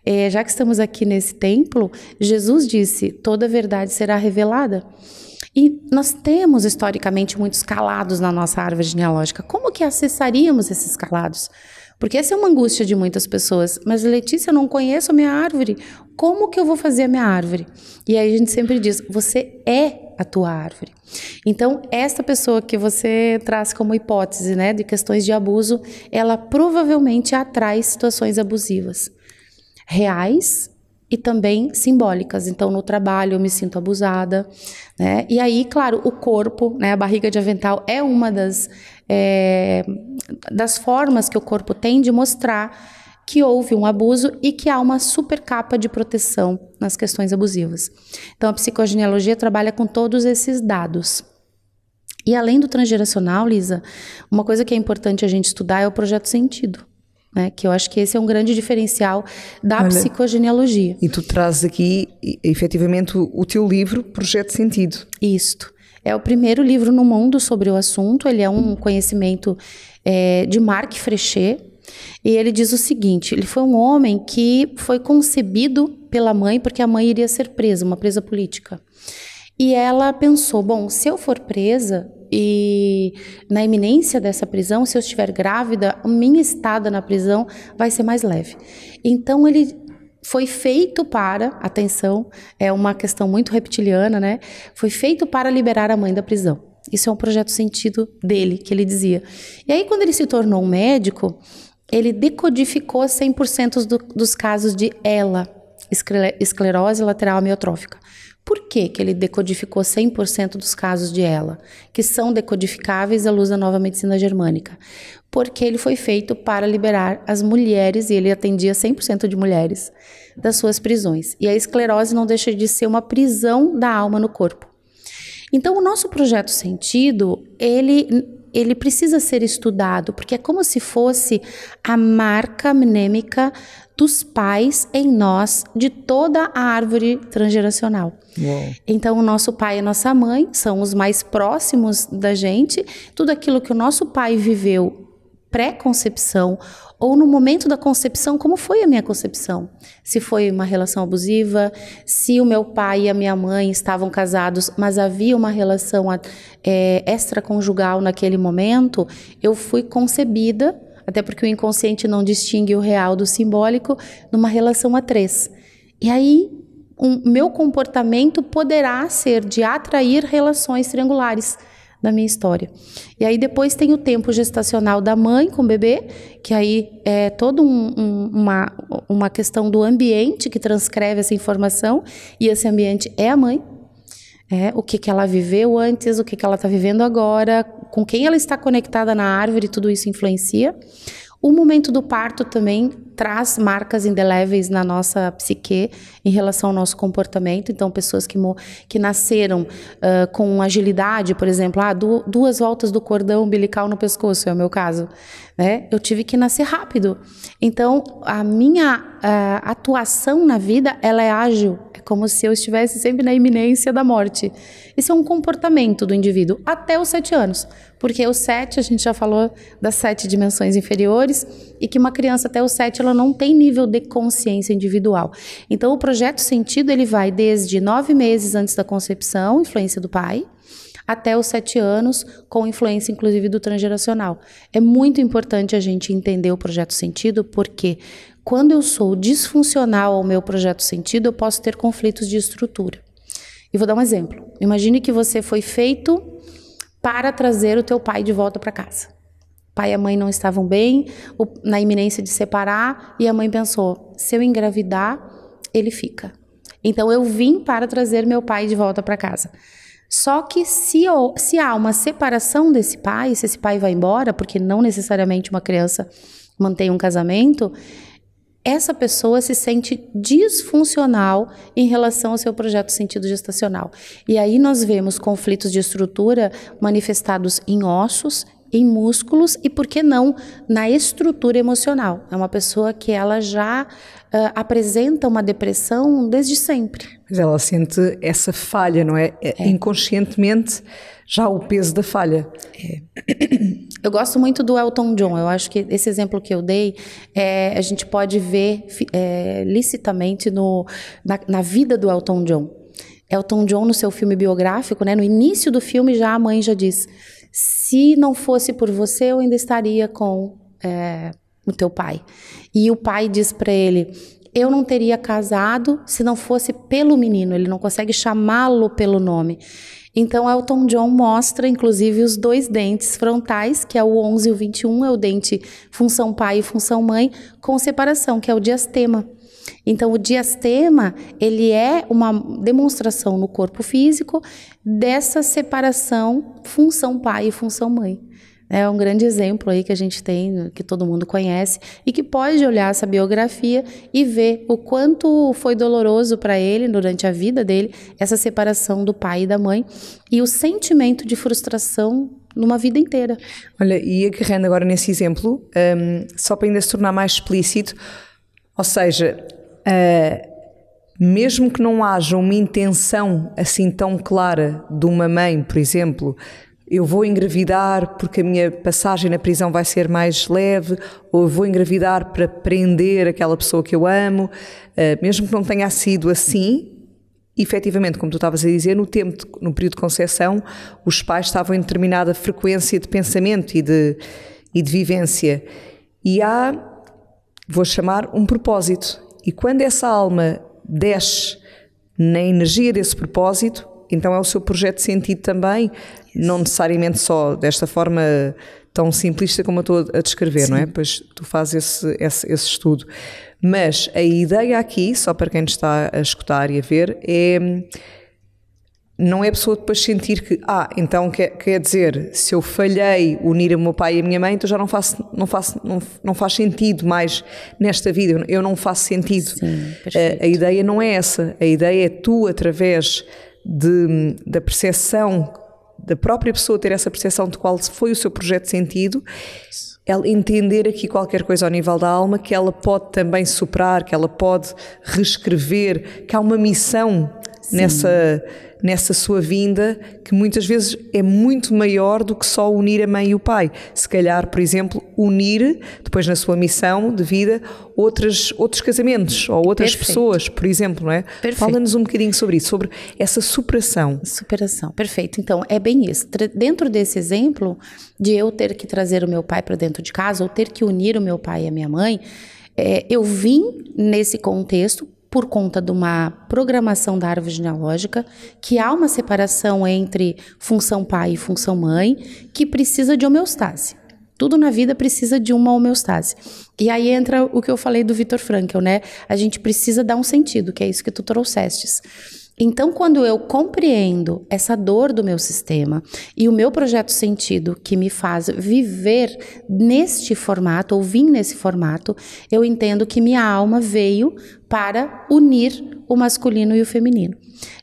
Speaker 2: É, já que estamos aqui nesse templo, Jesus disse: toda verdade será revelada. E nós temos historicamente muitos calados na nossa árvore genealógica. Como que acessaríamos esses calados? Porque essa é uma angústia de muitas pessoas. Mas, Letícia, eu não conheço a minha árvore. Como que eu vou fazer a minha árvore? E aí a gente sempre diz: você é a tua árvore. Então, esta pessoa que você traz como hipótese, né, de questões de abuso, ela provavelmente atrai situações abusivas reais e também simbólicas. Então, no trabalho eu me sinto abusada, né? E aí, claro, o corpo, né? A barriga de avental é uma das, é, das formas que o corpo tem de mostrar que houve um abuso e que há uma super capa de proteção nas questões abusivas. Então, a psicogenealogia trabalha com todos esses dados. E além do transgeracional, Lisa, uma coisa que é importante a gente estudar é o projeto sentido. Né, que eu acho que esse é um grande diferencial da Olha, psicogenealogia.
Speaker 1: E tu trazes aqui,
Speaker 2: efetivamente, o teu livro Projeto Sentido. Isto. É o primeiro livro no mundo sobre o assunto. Ele é um conhecimento é, de Marc Frechet. E ele diz o seguinte: ele foi um homem que foi concebido pela mãe, porque a mãe iria ser presa, uma presa política. E ela pensou: bom, se eu for presa, e na iminência dessa prisão, se eu estiver grávida, a minha estada na prisão vai ser mais leve. Então ele foi feito para, atenção, é uma questão muito reptiliana, né? Foi feito para liberar a mãe da prisão. Isso é um projeto sentido dele, que ele dizia. E aí, quando ele se tornou um médico, ele decodificou 100% do, dos casos de ELA, esclerose lateral amiotrófica. Por que, que ele decodificou 100% dos casos de ela, que são decodificáveis à luz da nova medicina germânica? Porque ele foi feito para liberar as mulheres, e ele atendia 100% de mulheres, das suas prisões. E a esclerose não deixa de ser uma prisão da alma no corpo. Então, o nosso projeto Sentido, ele ele precisa ser estudado, porque é como se fosse a marca mnêmica dos pais em nós de toda a árvore transgeracional. Então, o nosso pai e a nossa mãe são os mais próximos da gente. Tudo aquilo que o nosso pai viveu pré-concepção ou no momento da concepção, como foi a minha concepção? Se foi uma relação abusiva, se o meu pai e a minha mãe estavam casados, mas havia uma relação é, extraconjugal naquele momento, eu fui concebida, até porque o inconsciente não distingue o real do simbólico, numa relação a três. E aí, um, meu comportamento poderá ser de atrair relações triangulares da minha história. E aí depois tem o tempo gestacional da mãe com o bebê, que aí é toda um, um, uma, uma questão do ambiente que transcreve essa informação, e esse ambiente é a mãe. É, o que, que ela viveu antes, o que, que ela está vivendo agora, com quem ela está conectada na árvore, tudo isso influencia. O momento do parto também traz marcas indeléveis na nossa psique em relação ao nosso comportamento. Então, pessoas que, que nasceram uh, com agilidade, por exemplo, ah, du duas voltas do cordão umbilical no pescoço, é o meu caso. Né? Eu tive que nascer rápido. Então, a minha uh, atuação na vida, ela é ágil. É como se eu estivesse sempre na iminência da morte. Isso é um comportamento do indivíduo até os sete anos. Porque os sete, a gente já falou das sete dimensões inferiores, e que uma criança até os sete ela não tem nível de consciência individual. Então, o projeto sentido ele vai desde nove meses antes da concepção, influência do pai, até os sete anos, com influência inclusive do transgeracional. É muito importante a gente entender o projeto sentido, porque quando eu sou disfuncional ao meu projeto sentido, eu posso ter conflitos de estrutura. E vou dar um exemplo. Imagine que você foi feito para trazer o teu pai de volta para casa pai e a mãe não estavam bem, na iminência de separar, e a mãe pensou: se eu engravidar, ele fica. Então eu vim para trazer meu pai de volta para casa. Só que se, se há uma separação desse pai, se esse pai vai embora, porque não necessariamente uma criança mantém um casamento, essa pessoa se sente disfuncional em relação ao seu projeto sentido gestacional. E aí nós vemos conflitos de estrutura manifestados em ossos, em músculos e, por que não, na estrutura emocional. É uma pessoa que ela já uh, apresenta uma depressão desde sempre.
Speaker 1: Mas ela sente essa falha, não é? é? é. Inconscientemente, já o peso da falha. É.
Speaker 2: Eu gosto muito do Elton John. Eu acho que esse exemplo que eu dei, é, a gente pode ver é, licitamente no, na, na vida do Elton John. Elton John, no seu filme biográfico, né, no início do filme, já a mãe já diz: se não fosse por você, eu ainda estaria com é, o teu pai. E o pai diz para ele: Eu não teria casado se não fosse pelo menino. Ele não consegue chamá-lo pelo nome. Então, Elton John mostra, inclusive, os dois dentes frontais, que é o 11 e o 21, é o dente função pai e função mãe, com separação, que é o diastema. Então, o diastema, ele é uma demonstração no corpo físico dessa separação função pai e função mãe. É um grande exemplo aí que a gente tem, que todo mundo conhece, e que pode olhar essa biografia e ver o quanto foi doloroso para ele, durante a vida dele, essa separação do pai e da mãe, e o sentimento de frustração numa vida inteira. Olha, e agarrando agora nesse exemplo, um, só para ainda se tornar
Speaker 1: mais explícito, ou seja, uh, mesmo que não haja uma intenção assim tão clara de uma mãe, por exemplo, eu vou engravidar porque a minha passagem na prisão vai ser mais leve, ou eu vou engravidar para prender aquela pessoa que eu amo, uh, mesmo que não tenha sido assim, efetivamente, como tu estavas a dizer, no tempo, de, no período de concessão, os pais estavam em determinada frequência de pensamento e de, e de vivência. E há vou chamar um propósito. E quando essa alma desce na energia desse propósito, então é o seu projeto de sentido também, não necessariamente só desta forma tão simplista como eu estou a descrever, Sim. não é? Pois tu fazes esse, esse, esse, estudo. Mas a ideia aqui, só para quem está a escutar e a ver, é não é a pessoa depois sentir que, ah, então quer, quer dizer, se eu falhei unir o meu pai e a minha mãe, então já não, faço, não, faço, não, não faz sentido mais nesta vida, eu não faço sentido. Sim, a, a, ideia não é essa, a ideia é tu, através de, da percepção, da própria pessoa ter essa percepção de qual foi o seu projeto de sentido, ela entender aqui qualquer coisa ao nível da alma que ela pode também superar, que ela pode reescrever, que há uma missão Sim. nessa nessa sua vinda, que muitas vezes é muito maior do que só unir a mãe e o pai. Se calhar, por exemplo, unir, depois na sua missão de vida, outras, outros casamentos ou outras Perfeito. pessoas, por exemplo, não é? Fala-nos um bocadinho
Speaker 2: sobre isso, sobre essa superação. Superação. Perfeito. Então, é bem isso. Dentro desse exemplo de eu ter que trazer o meu pai para dentro de casa ou ter que unir o meu pai e a minha mãe, é, eu vim nesse contexto por conta de uma programação da árvore genealógica, que há uma separação entre função pai e função mãe, que precisa de homeostase. Tudo na vida precisa de uma homeostase. E aí entra o que eu falei do Vitor Frankl, né? A gente precisa dar um sentido, que é isso que tu trouxestes. Então, quando eu compreendo essa dor do meu sistema e o meu projeto sentido que me faz viver neste formato ou vim nesse formato, eu entendo que minha alma veio para unir o masculino e o feminino.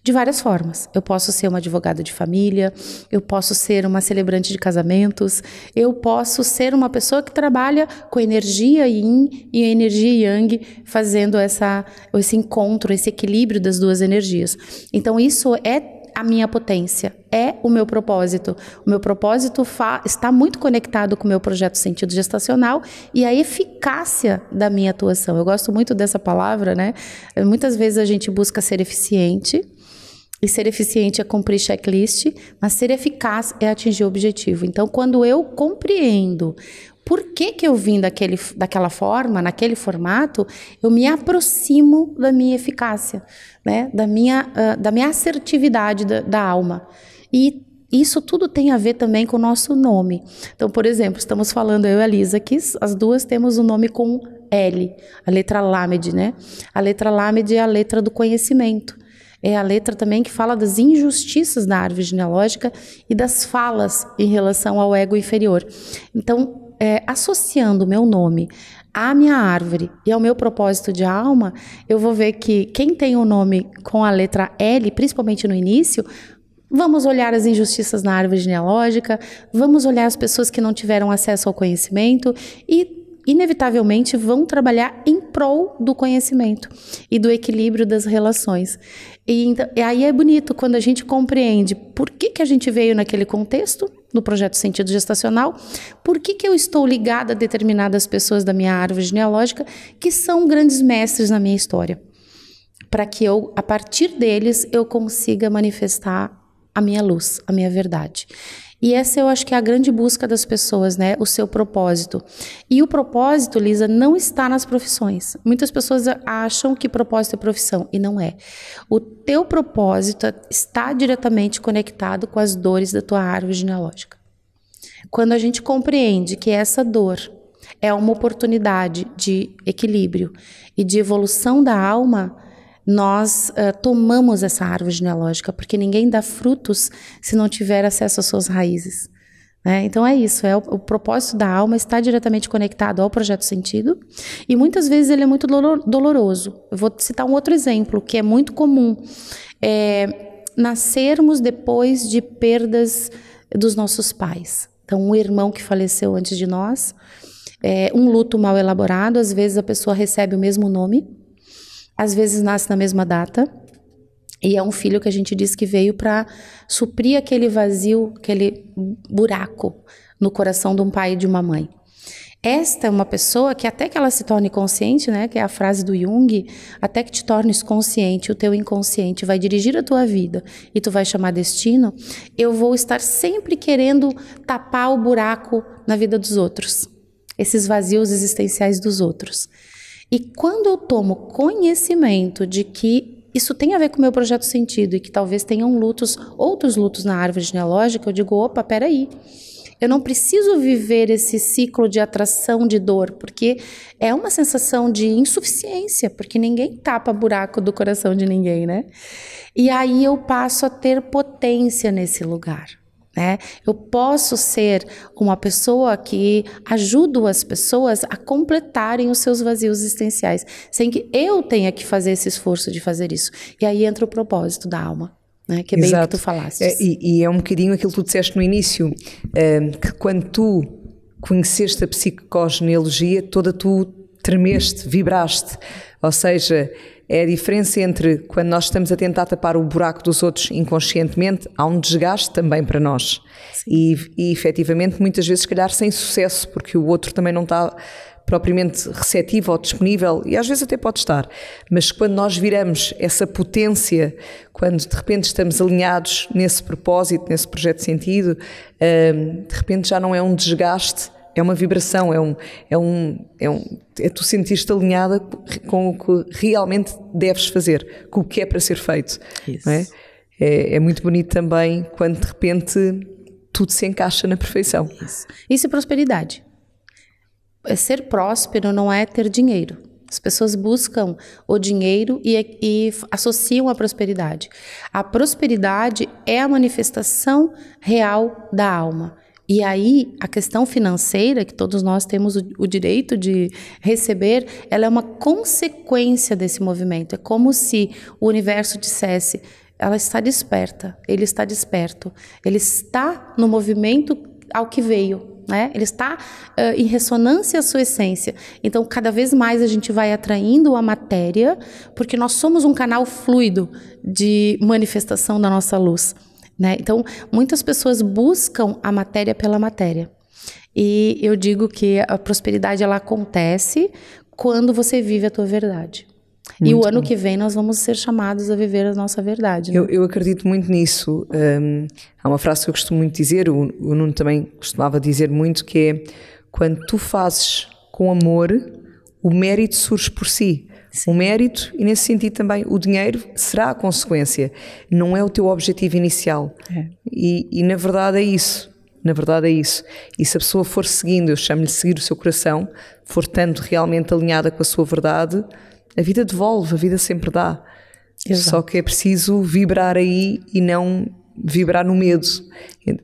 Speaker 2: De várias formas. Eu posso ser uma advogada de família, eu posso ser uma celebrante de casamentos, eu posso ser uma pessoa que trabalha com energia yin e energia yang, fazendo essa, esse encontro, esse equilíbrio das duas energias. Então, isso é a minha potência, é o meu propósito. O meu propósito está muito conectado com o meu projeto sentido gestacional e a eficácia da minha atuação. Eu gosto muito dessa palavra, né? Muitas vezes a gente busca ser eficiente. E ser eficiente é cumprir checklist, mas ser eficaz é atingir o objetivo. Então, quando eu compreendo por que, que eu vim daquele, daquela forma, naquele formato, eu me aproximo da minha eficácia, né? da, minha, uh, da minha assertividade da, da alma. E isso tudo tem a ver também com o nosso nome. Então, por exemplo, estamos falando eu e a Lisa que as duas temos o um nome com L, a letra Lamed, né? A letra Lamed é a letra do conhecimento. É a letra também que fala das injustiças na árvore genealógica e das falas em relação ao ego inferior. Então, é, associando o meu nome à minha árvore e ao meu propósito de alma, eu vou ver que quem tem o um nome com a letra L, principalmente no início, Vamos olhar as injustiças na árvore genealógica, vamos olhar as pessoas que não tiveram acesso ao conhecimento e inevitavelmente vão trabalhar em prol do conhecimento e do equilíbrio das relações. E, então, e aí é bonito quando a gente compreende por que, que a gente veio naquele contexto, no projeto Sentido Gestacional, por que, que eu estou ligada a determinadas pessoas da minha árvore genealógica que são grandes mestres na minha história. Para que eu, a partir deles, eu consiga manifestar a minha luz, a minha verdade. E essa eu acho que é a grande busca das pessoas, né? O seu propósito. E o propósito, Lisa, não está nas profissões. Muitas pessoas acham que propósito é profissão e não é. O teu propósito está diretamente conectado com as dores da tua árvore genealógica. Quando a gente compreende que essa dor é uma oportunidade de equilíbrio e de evolução da alma, nós uh, tomamos essa árvore genealógica, porque ninguém dá frutos se não tiver acesso às suas raízes. Né? Então é isso, é o, o, propósito da alma está diretamente conectado ao projeto sentido e muitas vezes ele é muito doloroso. Eu vou citar um outro exemplo que é muito comum: é, nascermos depois de perdas dos nossos pais. Então, um irmão que faleceu antes de nós, é, um luto mal elaborado, às vezes a pessoa recebe o mesmo nome às vezes nasce na mesma data. E é um filho que a gente diz que veio para suprir aquele vazio, aquele buraco no coração de um pai e de uma mãe. Esta é uma pessoa que até que ela se torne consciente, né, que é a frase do Jung, até que te tornes consciente, o teu inconsciente vai dirigir a tua vida e tu vai chamar destino, eu vou estar sempre querendo tapar o buraco na vida dos outros, esses vazios existenciais dos outros. E quando eu tomo conhecimento de que isso tem a ver com o meu projeto sentido e que talvez tenham lutos, outros lutos na árvore genealógica, eu digo, opa, peraí. Eu não preciso viver esse ciclo de atração de dor, porque é uma sensação de insuficiência, porque ninguém tapa buraco do coração de ninguém, né? E aí eu passo a ter potência nesse lugar. Né? Eu posso ser uma pessoa que ajudo as pessoas a completarem os seus vazios existenciais, sem que eu tenha que fazer esse esforço de fazer isso. E aí entra o propósito da alma.
Speaker 1: Né? Que é bem o que tu
Speaker 2: falaste. É,
Speaker 1: e, e, é um bocadinho aquilo que tu disseste no início, é, que quando tu conheceste a psicogeneologia, toda tu tremeste, vibraste. Ou seja, é a diferença entre quando nós estamos a tentar tapar o buraco dos outros inconscientemente, há um desgaste também para nós. E, e efetivamente, muitas vezes, se calhar, sem sucesso, porque o outro também não está propriamente receptivo ou disponível, e às vezes até pode estar, mas quando nós viramos essa potência, quando de repente estamos alinhados nesse propósito, nesse projeto de sentido, hum, de repente já não é um desgaste é uma vibração, é um, é um, é um, é tu sentir-te alinhada com o que realmente deves fazer, com o que é para ser feito. Isso. É? É, é muito bonito também quando de repente tudo se encaixa na
Speaker 2: perfeição. Isso, Isso é prosperidade. É ser próspero não é ter dinheiro. As pessoas buscam o dinheiro e, e, associam a prosperidade. A prosperidade é a manifestação real da alma. E aí, a questão financeira, que todos nós temos o, o, direito de receber, ela é uma consequência desse movimento. É como se o universo dissesse: ela está desperta, ele está desperto, ele está no movimento ao que veio. Né? Ele está uh, em ressonância à sua essência. Então, cada vez mais a gente vai atraindo a matéria, porque nós somos um canal fluido de manifestação da nossa luz. Né? Então, muitas pessoas buscam a matéria pela matéria. E eu digo que a prosperidade ela acontece quando você vive a tua verdade. Muito e o ano que vem nós vamos ser chamados a viver a nossa verdade. Né? Eu,
Speaker 1: eu, acredito muito nisso. Um, há uma frase que eu costumo muito dizer, o, o Nuno também costumava dizer muito, que é quando tu fazes com amor, o mérito surge por si. Sim. o mérito e, nesse sentido, também o dinheiro será a consequência, não é o teu objetivo inicial. É. E, e, na verdade, é isso. Na verdade, é isso. E se a pessoa for seguindo, eu chamo-lhe seguir o seu coração, for tanto realmente alinhada com a sua verdade, a vida devolve, a vida sempre dá. Exato. Só que é preciso vibrar aí e não vibrar no medo.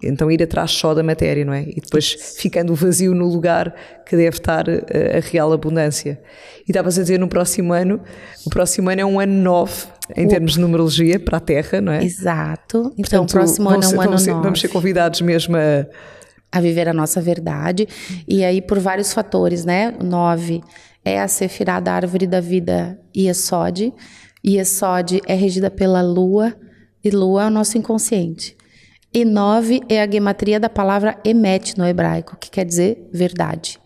Speaker 1: Então ir atrás só da matéria, não é? E depois ficando vazio no lugar que deve estar eh, a, real abundância. E estavas a dizer no próximo ano, o próximo ano é um ano nove em Opa. termos de numerologia para a
Speaker 2: Terra, não é? Exato. Então o próximo ano é um ano vamos ser, Vamos ser convidados mesmo a a viver a nossa verdade e aí por vários fatores, né? Nove é a sefirá da árvore da vida Iesod. Iesod é regida pela lua e lua é o nosso inconsciente. E nove é a gematria da palavra emet no hebraico, que quer dizer verdade.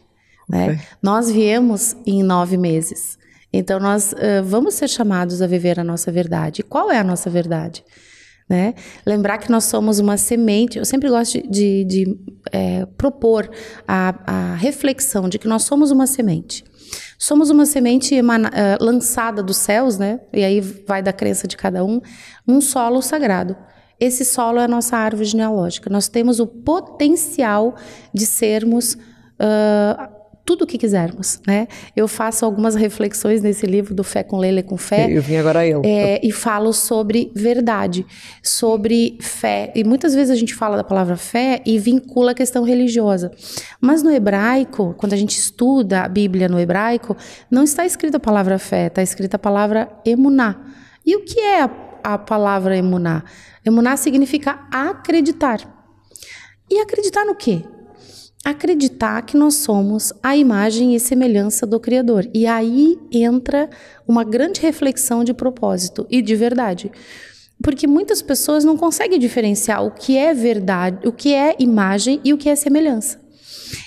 Speaker 2: Né? Okay. Né? Nós viemos em nove meses. Então, nós uh, vamos ser chamados a viver a nossa verdade. qual é a nossa verdade? Né? Lembrar que nós somos uma semente. Eu sempre gosto de, de, de é, propor a, a reflexão de que nós somos uma semente. Somos uma semente eh, lançada dos céus, né? E aí vai da crença de cada um, num solo sagrado. Esse solo é a nossa árvore genealógica. Nós temos o potencial de sermos uh, tudo o que quisermos, né? Eu faço algumas reflexões nesse livro do Fé com Lele com Fé. Eu vim
Speaker 1: agora eu. É,
Speaker 2: e falo sobre verdade, sobre fé. E muitas vezes a gente fala da palavra fé e vincula a questão religiosa. Mas no hebraico, quando a gente estuda a Bíblia no hebraico, não está escrita a palavra fé, está escrita a palavra emuná. E o que é a, a palavra emuná? Emuná significa acreditar. E acreditar no quê? acreditar que nós somos a imagem e semelhança do Criador. E aí entra uma grande reflexão de propósito e de verdade. Porque muitas pessoas não conseguem diferenciar o que é verdade, o que é imagem e o que é semelhança.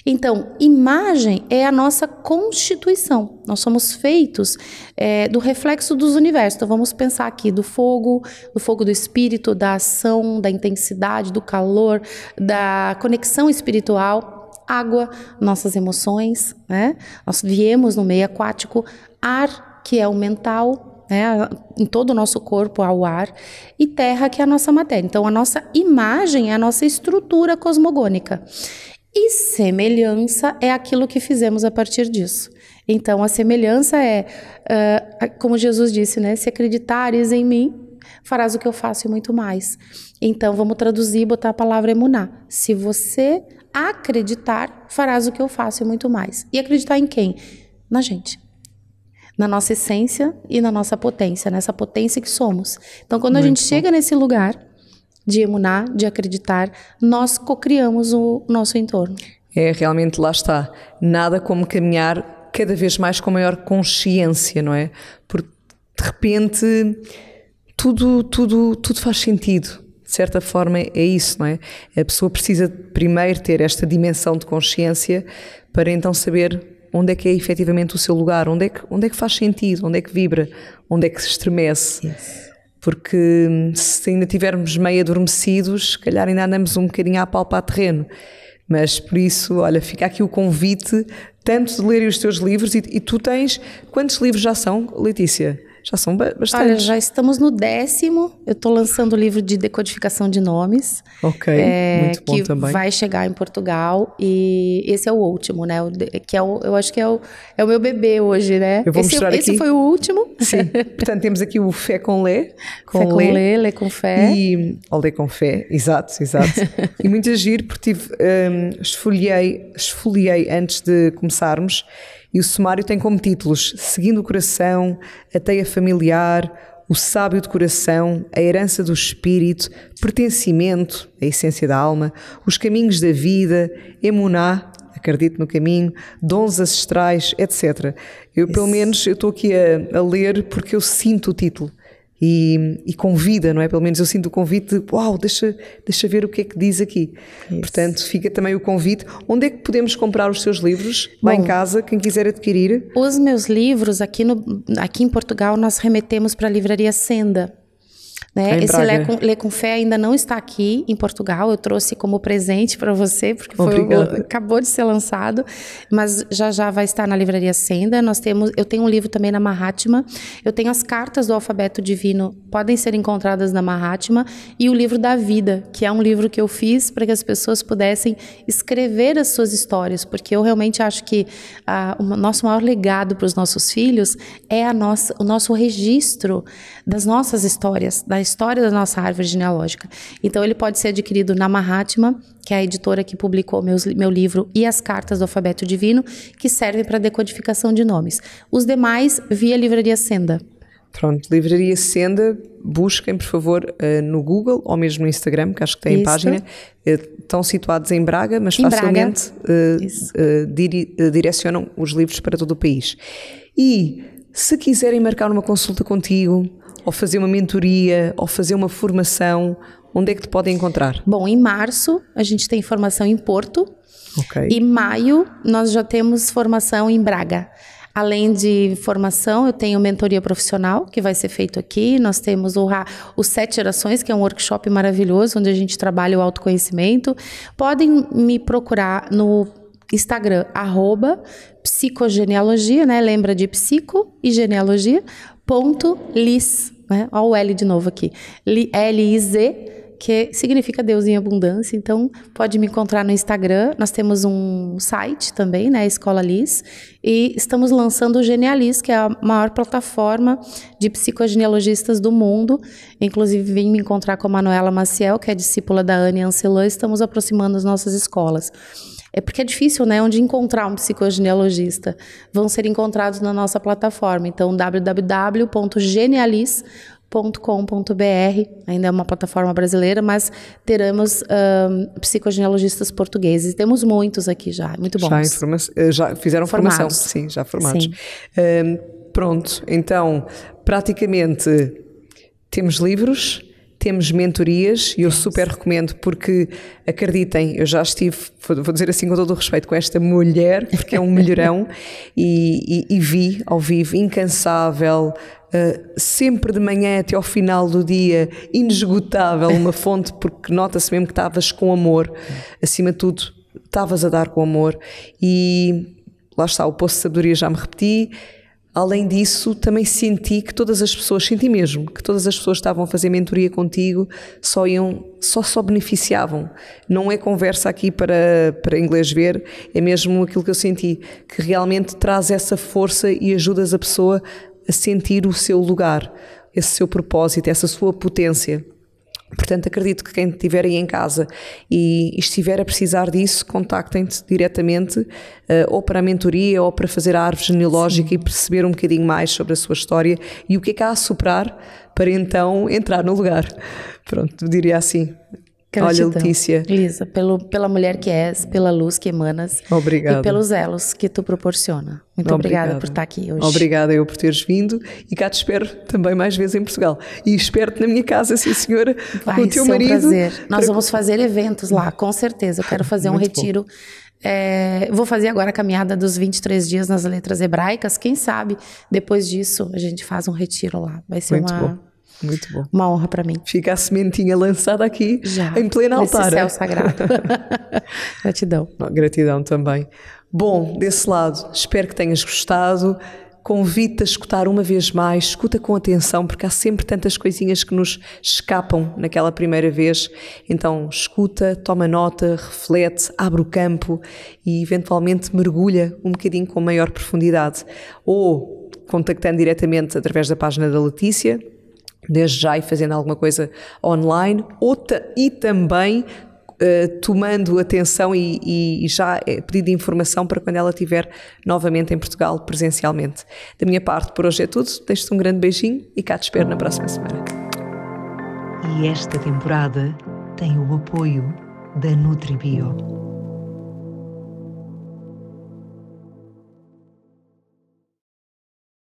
Speaker 2: Então, imagem é a nossa constituição. Nós somos feitos é, do reflexo dos universos. Então, vamos pensar aqui do fogo, do fogo do espírito, da ação, da intensidade, do calor, da conexão espiritual água, nossas emoções, né? Nós viemos no meio aquático, ar, que é o mental, né, em todo o nosso corpo ao ar, e terra, que é a nossa matéria. Então, a nossa imagem é a nossa estrutura cosmogônica. E semelhança é aquilo que fizemos a partir disso. Então, a semelhança é, uh, como Jesus disse, né? Se acreditares em mim, farás o que eu faço e muito mais. Então, vamos traduzir e botar a palavra emuná. Se você acreditar, farás o que eu faço e muito mais. E acreditar em quem? Na gente. Na nossa essência e na nossa potência, nessa potência que somos. Então, quando muito a gente bom. chega nesse lugar de emunar, de acreditar, nós cocriamos o nosso entorno.
Speaker 1: É, realmente lá está. Nada como caminhar cada vez mais com maior consciência, não é? Porque de repente tudo, tudo, tudo faz sentido de certa forma é isso, não é? A pessoa precisa primeiro ter esta dimensão de consciência para então saber onde é que é efetivamente o seu lugar, onde é que, onde é que faz sentido, onde é que vibra, onde é que se estremece. Yes. Porque hum, se ainda tivermos meio adormecidos, se calhar ainda andamos um bocadinho a palpar terreno. Mas por isso, olha, fica aqui o convite tanto de lerem os teus livros e, e tu tens. Quantos livros já são,
Speaker 2: Letícia?
Speaker 1: Já são bastante. Olha, já
Speaker 2: estamos no décimo. Eu estou lançando o livro de decodificação de nomes.
Speaker 1: Ok, é, muito bom que também. vai
Speaker 2: chegar em Portugal e esse é o último, né? O, que é o, eu acho que é o, é o meu bebê hoje, né? Eu vou esse, mostrar aqui. Esse foi o último. Sim. Portanto, temos aqui o Fé com Lê. Com fé com Lê,
Speaker 1: Lê, com Fé. E oh, Lê com Fé, exato, exato. e muito agir porque tive, um, esfoliei, esfoliei antes de começarmos e o sumário tem como títulos Seguindo o Coração, A Teia Familiar, O Sábio de Coração, A Herança do Espírito, Pertencimento, A Essência da Alma, Os Caminhos da Vida, Emuná, acredito no caminho, dons ancestrais, etc. Eu, Isso. pelo menos, estou aqui a, a, ler porque eu sinto o título. E, e, convida, não é? Pelo menos eu sinto o convite de, uau, deixa, deixa ver o que é que diz aqui. Isso. Portanto, fica também o
Speaker 2: convite. Onde é que podemos comprar os seus livros? Bom, lá em casa, quem quiser adquirir? Os meus livros, aqui, no, aqui em Portugal, nós remetemos para a Livraria Senda. Né? Esse Lê com, Lê com, Fé ainda não está aqui em Portugal. Eu trouxe como presente para você, porque foi, acabou de ser lançado. Mas já já vai estar na Livraria Senda. Nós temos, eu tenho um livro também na Mahatma. Eu tenho as cartas do alfabeto divino, podem ser encontradas na Mahatma. E o livro da vida, que é um livro que eu fiz para que as pessoas pudessem escrever as suas histórias. Porque eu realmente acho que ah, o nosso maior legado para os nossos filhos é a nossa, o nosso registro das nossas histórias, da história da nossa árvore genealógica. Então, ele pode ser adquirido na Mahatma, que é a editora que publicou meus, meu livro e as cartas do alfabeto divino, que servem para decodificação de nomes. Os demais, via Livraria Senda.
Speaker 1: Pronto, Livraria Senda, busquem, por favor, eh, no Google ou mesmo no Instagram, que acho que tem página. Eh, estão situados em Braga, mas em facilmente Braga. Eh, direcionam os livros para todo o país. E se quiserem marcar uma consulta contigo, ou fazer uma mentoria, ou fazer uma
Speaker 2: formação, onde é que te podem encontrar? Bom, em março a gente tem formação em Porto. Okay. E maio nós já temos formação em Braga. Além de formação, eu tenho mentoria profissional que vai ser feito aqui. Nós temos o, o Sete Gerações, que é um workshop maravilhoso, onde a gente trabalha o autoconhecimento. Podem me procurar no Instagram, arroba psicogenealogia, né? Lembra de psico e genealogia, ponto lis né? Olha o L de novo aqui. L-I-Z, que significa Deus em abundância. Então, pode me encontrar no Instagram. Nós temos um site também, né? Escola Liz. E estamos lançando o Genialis, que é a maior plataforma de psicogenealogistas do mundo. Inclusive, vim me encontrar com a Manuela Maciel, que é discípula da Anne Ancelã. Estamos aproximando as nossas escolas. É porque é difícil, né? Onde encontrar um psicogenealogista. Vão ser encontrados na nossa plataforma. Então, www.genialis.com.br. ainda é uma plataforma brasileira, mas teremos um, psicogenealogistas portugueses. Temos muitos aqui já, muito bons. Já, informa
Speaker 1: eh, já fizeram formados. formação, sim, já formados. Sim. Um, pronto, então, praticamente temos livros, temos mentorias e eu super recomendo porque acreditem, eu já estive, vou dizer assim com todo o respeito, com esta mulher, porque é um melhorão, e, e, e, vi ao vivo, incansável, uh, sempre de manhã até ao final do dia, inesgotável, uma fonte, porque nota-se mesmo que estavas com amor, acima de tudo, estavas a dar com amor, e lá está, o poço de sabedoria já me repeti Além disso, também senti que todas as pessoas, senti mesmo, que todas as pessoas que estavam a fazer mentoria contigo só iam, só só beneficiavam. Não é conversa aqui para, para inglês ver, é mesmo aquilo que eu senti, que realmente traz essa força e ajudas a pessoa a sentir o seu lugar, esse seu propósito, essa sua potência. Portanto, acredito que quem estiver aí em casa e estiver a precisar disso, contactem-te diretamente uh, ou para a mentoria ou para fazer a árvore genealógica Sim. e perceber um bocadinho mais sobre a sua história e o que é que há a superar para então entrar no lugar.
Speaker 2: Pronto, diria assim. Gratidão, Olha, Letícia. Lisa, pelo, pela mulher que és, pela luz que emanas. Obrigada. E pelos elos que tu proporciona. Muito obrigada. obrigada, por estar aqui hoje. Obrigada
Speaker 1: eu por teres vindo e cá te espero também mais vezes em Portugal. E espero-te na minha casa, sim
Speaker 2: senhora, Vai, com o teu marido. Vai ser um prazer. Nós para... vamos fazer eventos lá, com certeza. Eu quero fazer Muito um retiro. É, vou fazer agora a caminhada dos 23 dias nas letras hebraicas. Quem sabe depois disso a gente faz um retiro lá. Vai ser Muito uma... Bom muito bom. Uma honra para mim. Fica a sementinha lançada aqui Já, em pleno altar. céu sagrado. gratidão.
Speaker 1: gratidão também. Bom, desse lado, espero que tenhas gostado. Convido-te a escutar uma vez mais, escuta com atenção, porque há sempre tantas coisinhas que nos escapam naquela primeira vez. Então, escuta, toma nota, reflete, abre o campo e, eventualmente, mergulha um bocadinho com maior profundidade. Ou contactando diretamente através da página da Letícia, desde já e fazendo alguma coisa online ou e também uh, tomando atenção e, e já eh, pedindo informação para quando ela estiver novamente em Portugal presencialmente. Da minha parte, por hoje é tudo. Deixo-te um grande beijinho e cá te espero na próxima semana. E esta temporada tem o apoio da NutriBio.